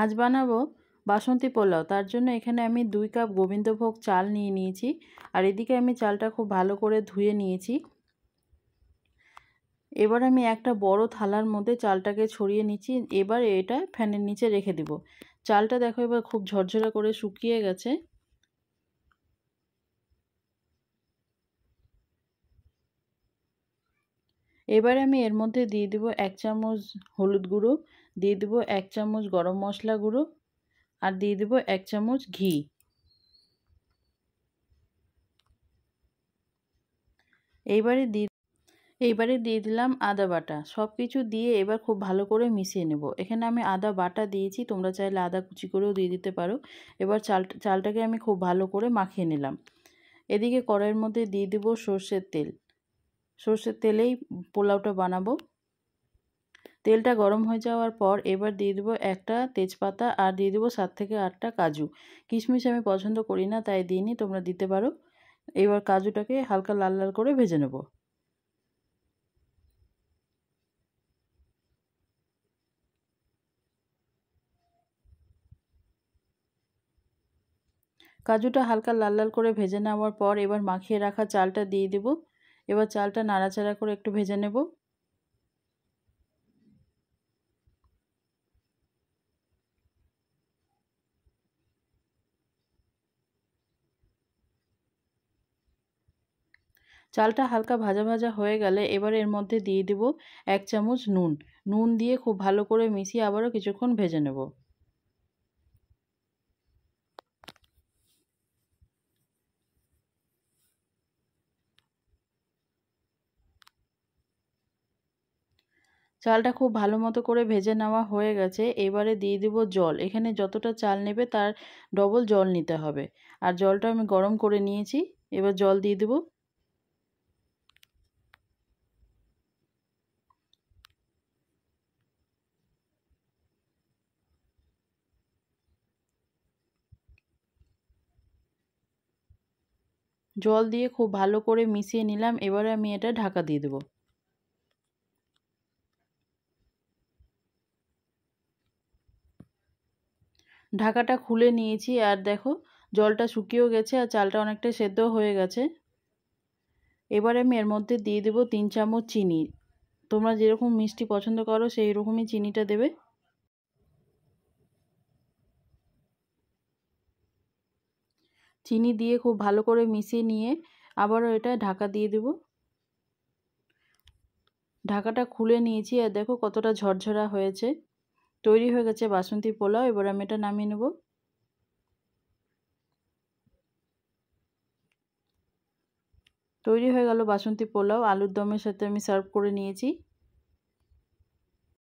আজ বানাবো বাসন্তী পোলাও তার জন্য এখানে আমি দুই কাপ গোবিন্দভোগ চাল নিয়ে নিয়েছি আর এদিকে আমি চালটা খুব ভালো করে ধুয়ে নিয়েছি এবার আমি একটা বড় থালার মধ্যে চালটাকে ছড়িয়ে নিচ্ছি এবার এটা ফ্যানের নিচে রেখে দিব চালটা দেখো এবার খুব ঝরঝরা করে শুকিয়ে গেছে এবার আমি এর মধ্যে দিয়ে দেবো এক চামচ হলুদ গুঁড়ো দিয়ে দেবো এক চামচ গরম মশলা গুঁড়ো আর দিয়ে দেবো এক চামচ ঘি এইবারে দিয়ে এইবারে দিয়ে দিলাম আদা বাটা সব কিছু দিয়ে এবার খুব ভালো করে মিশিয়ে নেব এখানে আমি আদা বাটা দিয়েছি তোমরা চাইলে আদা কুচি করেও দিয়ে দিতে পারো এবার চাল চালটাকে আমি খুব ভালো করে মাখিয়ে নিলাম এদিকে কড়াইয়ের মধ্যে দিয়ে দেবো সর্ষের তেল সর্ষের তেলেই পোলাওটা বানাবো তেলটা গরম হয়ে যাওয়ার পর এবার দিয়ে দেবো একটা তেজপাতা আর দিয়ে দেবো সাত থেকে আটটা কাজু কিশমিশ আমি পছন্দ করি না তাই দিইনি তোমরা দিতে পারো এবার কাজুটাকে হালকা লাল লাল করে ভেজে নেব কাজুটা হালকা লাল লাল করে ভেজে নেওয়ার পর এবার মাখিয়ে রাখা চালটা দিয়ে দেবো এবার চালটা নাড়াচাড়া করে একটু ভেজে নেব চালটা হালকা ভাজা ভাজা হয়ে গেলে এবার এর মধ্যে দিয়ে দেব এক চামচ নুন নুন দিয়ে খুব ভালো করে মিশিয়ে আবারও কিছুক্ষণ ভেজে নেব চালটা খুব ভালো মতো করে ভেজে নেওয়া হয়ে গেছে এবারে দিয়ে দেব জল এখানে যতটা চাল নেবে তার ডবল জল নিতে হবে আর জলটা আমি গরম করে নিয়েছি এবার জল দিয়ে দেব জল দিয়ে খুব ভালো করে মিশিয়ে নিলাম এবারে আমি এটা ঢাকা দিয়ে দেবো ঢাকাটা খুলে নিয়েছি আর দেখো জলটা শুকিয়েও গেছে আর চালটা অনেকটা সেদ্ধ হয়ে গেছে এবারে আমি এর মধ্যে দিয়ে দেবো তিন চামচ চিনি তোমরা যেরকম মিষ্টি পছন্দ করো সেই রকমই চিনিটা দেবে চিনি দিয়ে খুব ভালো করে মিশিয়ে নিয়ে আবারও এটা ঢাকা দিয়ে দেব ঢাকাটা খুলে নিয়েছি আর দেখো কতটা ঝরঝরা হয়েছে তৈরি হয়ে গেছে বাসন্তী পোলাও এবার আমি এটা নামিয়ে নেব তৈরি হয়ে গেল বাসন্তী পোলাও আলুর দমের সাথে আমি সার্ভ করে নিয়েছি